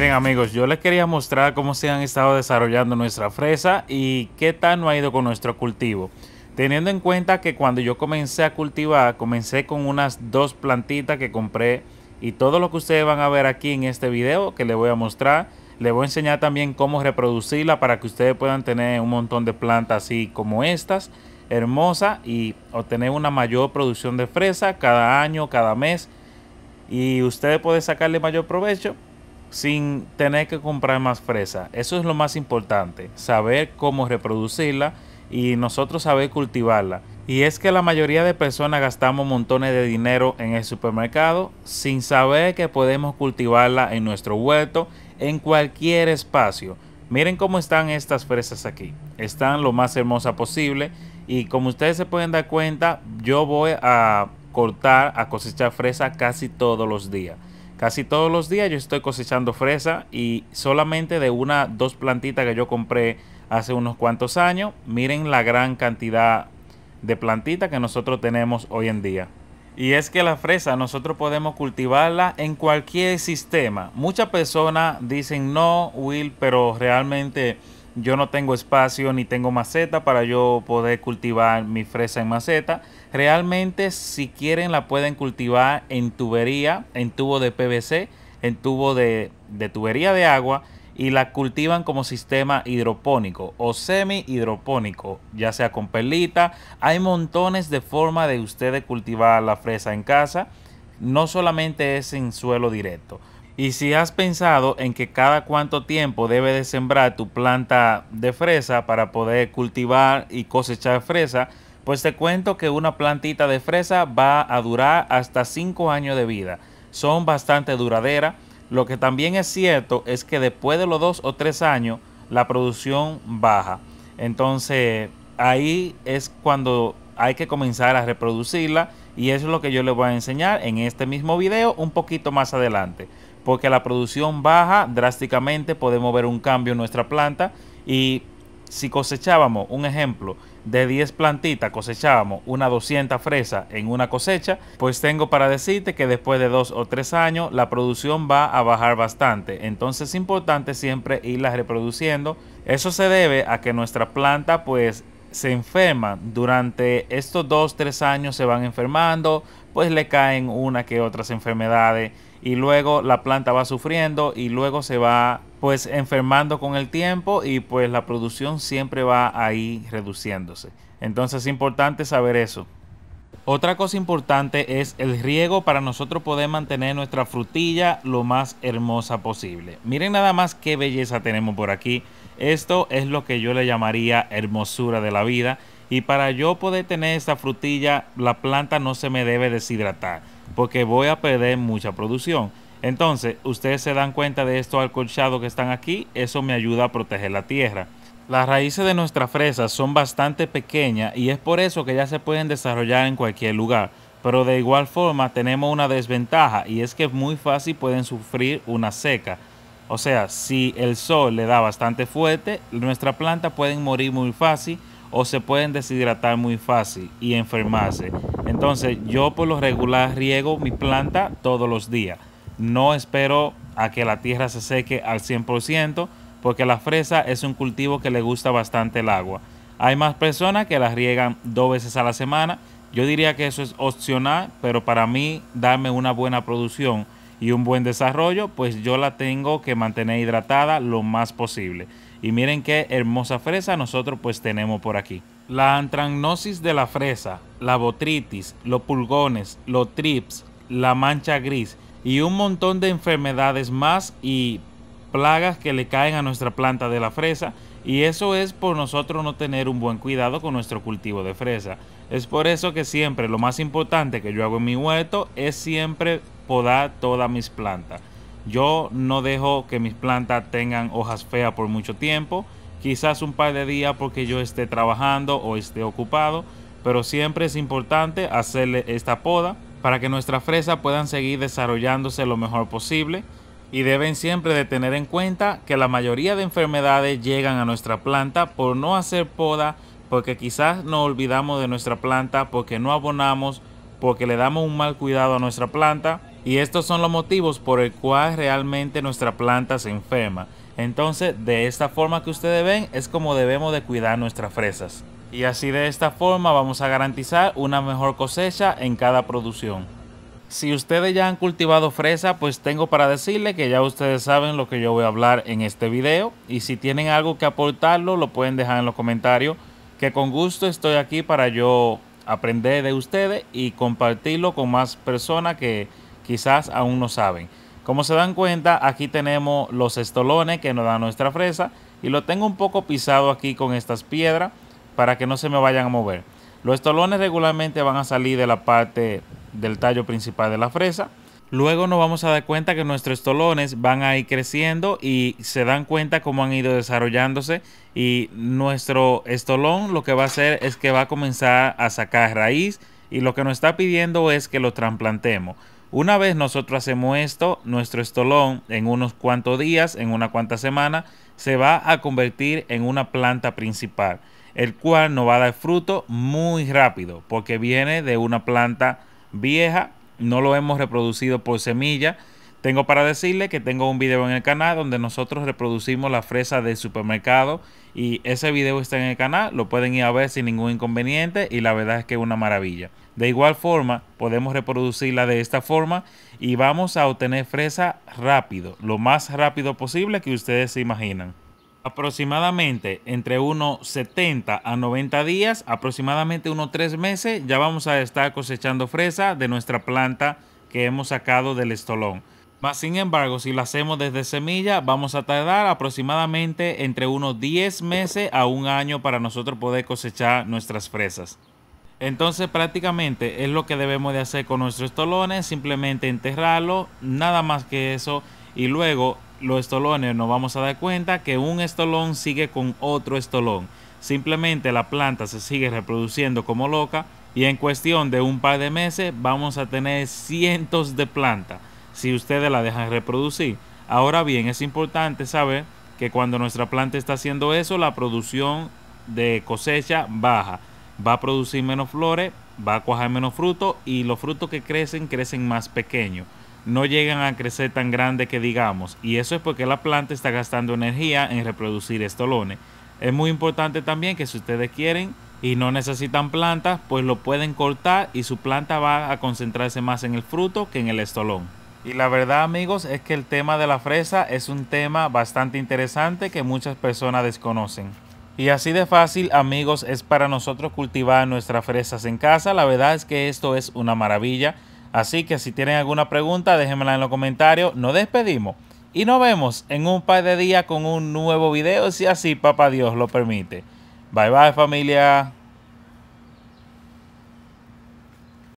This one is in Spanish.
Miren amigos, yo les quería mostrar cómo se han estado desarrollando nuestra fresa y qué tan no ha ido con nuestro cultivo. Teniendo en cuenta que cuando yo comencé a cultivar, comencé con unas dos plantitas que compré y todo lo que ustedes van a ver aquí en este video que les voy a mostrar, les voy a enseñar también cómo reproducirla para que ustedes puedan tener un montón de plantas así como estas, hermosas y obtener una mayor producción de fresa cada año, cada mes y ustedes pueden sacarle mayor provecho sin tener que comprar más fresa. Eso es lo más importante, saber cómo reproducirla y nosotros saber cultivarla. Y es que la mayoría de personas gastamos montones de dinero en el supermercado sin saber que podemos cultivarla en nuestro huerto, en cualquier espacio. Miren cómo están estas fresas aquí. Están lo más hermosas posible. Y como ustedes se pueden dar cuenta, yo voy a cortar, a cosechar fresa casi todos los días. Casi todos los días yo estoy cosechando fresa y solamente de una, dos plantitas que yo compré hace unos cuantos años, miren la gran cantidad de plantitas que nosotros tenemos hoy en día. Y es que la fresa nosotros podemos cultivarla en cualquier sistema. Muchas personas dicen no, Will, pero realmente yo no tengo espacio ni tengo maceta para yo poder cultivar mi fresa en maceta. Realmente si quieren la pueden cultivar en tubería, en tubo de PVC, en tubo de, tubería de agua y la cultivan como sistema hidropónico o semi hidropónico, ya sea con perlita. Hay montones de formas de ustedes cultivar la fresa en casa. No solamente es en suelo directo. Y si has pensado en que cada cuánto tiempo debe de sembrar tu planta de fresa para poder cultivar y cosechar fresa, pues te cuento que una plantita de fresa va a durar hasta 5 años de vida. Son bastante duraderas. Lo que también es cierto es que después de los 2 o 3 años la producción baja. Entonces ahí es cuando hay que comenzar a reproducirla y eso es lo que yo les voy a enseñar en este mismo video un poquito más adelante porque la producción baja drásticamente, podemos ver un cambio en nuestra planta y si cosechábamos, un ejemplo, de 10 plantitas cosechábamos una 200 fresas en una cosecha, pues tengo para decirte que después de 2 o 3 años la producción va a bajar bastante. Entonces es importante siempre irlas reproduciendo. Eso se debe a que nuestra planta pues se enferman. Durante estos 2 tres años se van enfermando, pues le caen una que otras enfermedades y luego la planta va sufriendo y luego se va pues enfermando con el tiempo y pues la producción siempre va ahí reduciéndose. Entonces es importante saber eso. Otra cosa importante es el riego para nosotros poder mantener nuestra frutilla lo más hermosa posible. Miren nada más qué belleza tenemos por aquí. Esto es lo que yo le llamaría hermosura de la vida y para yo poder tener esta frutilla la planta no se me debe deshidratar porque voy a perder mucha producción. Entonces, ustedes se dan cuenta de estos colchado que están aquí, eso me ayuda a proteger la tierra. Las raíces de nuestras fresas son bastante pequeñas y es por eso que ya se pueden desarrollar en cualquier lugar. Pero de igual forma tenemos una desventaja y es que muy fácil pueden sufrir una seca. O sea, si el sol le da bastante fuerte, nuestra planta pueden morir muy fácil o se pueden deshidratar muy fácil y enfermarse. Entonces yo por lo regular riego mi planta todos los días. No espero a que la tierra se seque al 100% porque la fresa es un cultivo que le gusta bastante el agua. Hay más personas que las riegan dos veces a la semana. Yo diría que eso es opcional, pero para mí darme una buena producción y un buen desarrollo, pues yo la tengo que mantener hidratada lo más posible. Y miren qué hermosa fresa nosotros pues tenemos por aquí. La antragnosis de la fresa, la botritis, los pulgones, los trips, la mancha gris y un montón de enfermedades más y plagas que le caen a nuestra planta de la fresa y eso es por nosotros no tener un buen cuidado con nuestro cultivo de fresa. Es por eso que siempre lo más importante que yo hago en mi huerto es siempre podar todas mis plantas. Yo no dejo que mis plantas tengan hojas feas por mucho tiempo, quizás un par de días porque yo esté trabajando o esté ocupado, pero siempre es importante hacerle esta poda para que nuestras fresas puedan seguir desarrollándose lo mejor posible y deben siempre de tener en cuenta que la mayoría de enfermedades llegan a nuestra planta por no hacer poda, porque quizás nos olvidamos de nuestra planta, porque no abonamos, porque le damos un mal cuidado a nuestra planta y estos son los motivos por el cual realmente nuestra planta se enferma. Entonces, de esta forma que ustedes ven, es como debemos de cuidar nuestras fresas. Y así de esta forma vamos a garantizar una mejor cosecha en cada producción. Si ustedes ya han cultivado fresa, pues tengo para decirle que ya ustedes saben lo que yo voy a hablar en este video. Y si tienen algo que aportarlo, lo pueden dejar en los comentarios, que con gusto estoy aquí para yo aprender de ustedes y compartirlo con más personas que quizás aún no saben. Como se dan cuenta, aquí tenemos los estolones que nos da nuestra fresa y lo tengo un poco pisado aquí con estas piedras para que no se me vayan a mover. Los estolones regularmente van a salir de la parte del tallo principal de la fresa. Luego nos vamos a dar cuenta que nuestros estolones van a ir creciendo y se dan cuenta cómo han ido desarrollándose y nuestro estolón lo que va a hacer es que va a comenzar a sacar raíz y lo que nos está pidiendo es que lo trasplantemos. Una vez nosotros hacemos esto, nuestro estolón en unos cuantos días, en una cuanta semana, se va a convertir en una planta principal, el cual nos va a dar fruto muy rápido, porque viene de una planta vieja, no lo hemos reproducido por semilla. Tengo para decirle que tengo un video en el canal donde nosotros reproducimos la fresa del supermercado y ese video está en el canal, lo pueden ir a ver sin ningún inconveniente y la verdad es que es una maravilla. De igual forma, podemos reproducirla de esta forma y vamos a obtener fresa rápido, lo más rápido posible que ustedes se imaginan. Aproximadamente entre unos 70 a 90 días, aproximadamente unos 3 meses, ya vamos a estar cosechando fresa de nuestra planta que hemos sacado del estolón. Más sin embargo, si la hacemos desde semilla, vamos a tardar aproximadamente entre unos 10 meses a un año para nosotros poder cosechar nuestras fresas. Entonces prácticamente es lo que debemos de hacer con nuestros estolones, simplemente enterrarlo, nada más que eso. Y luego los estolones nos vamos a dar cuenta que un estolón sigue con otro estolón. Simplemente la planta se sigue reproduciendo como loca y en cuestión de un par de meses vamos a tener cientos de plantas si ustedes la dejan reproducir. Ahora bien, es importante saber que cuando nuestra planta está haciendo eso, la producción de cosecha baja va a producir menos flores, va a cuajar menos frutos y los frutos que crecen crecen más pequeños. No llegan a crecer tan grande que digamos y eso es porque la planta está gastando energía en reproducir estolones. Es muy importante también que si ustedes quieren y no necesitan plantas, pues lo pueden cortar y su planta va a concentrarse más en el fruto que en el estolón. Y la verdad amigos es que el tema de la fresa es un tema bastante interesante que muchas personas desconocen. Y así de fácil, amigos, es para nosotros cultivar nuestras fresas en casa. La verdad es que esto es una maravilla. Así que si tienen alguna pregunta, déjenmela en los comentarios. Nos despedimos y nos vemos en un par de días con un nuevo video, si así papá Dios lo permite. Bye bye familia.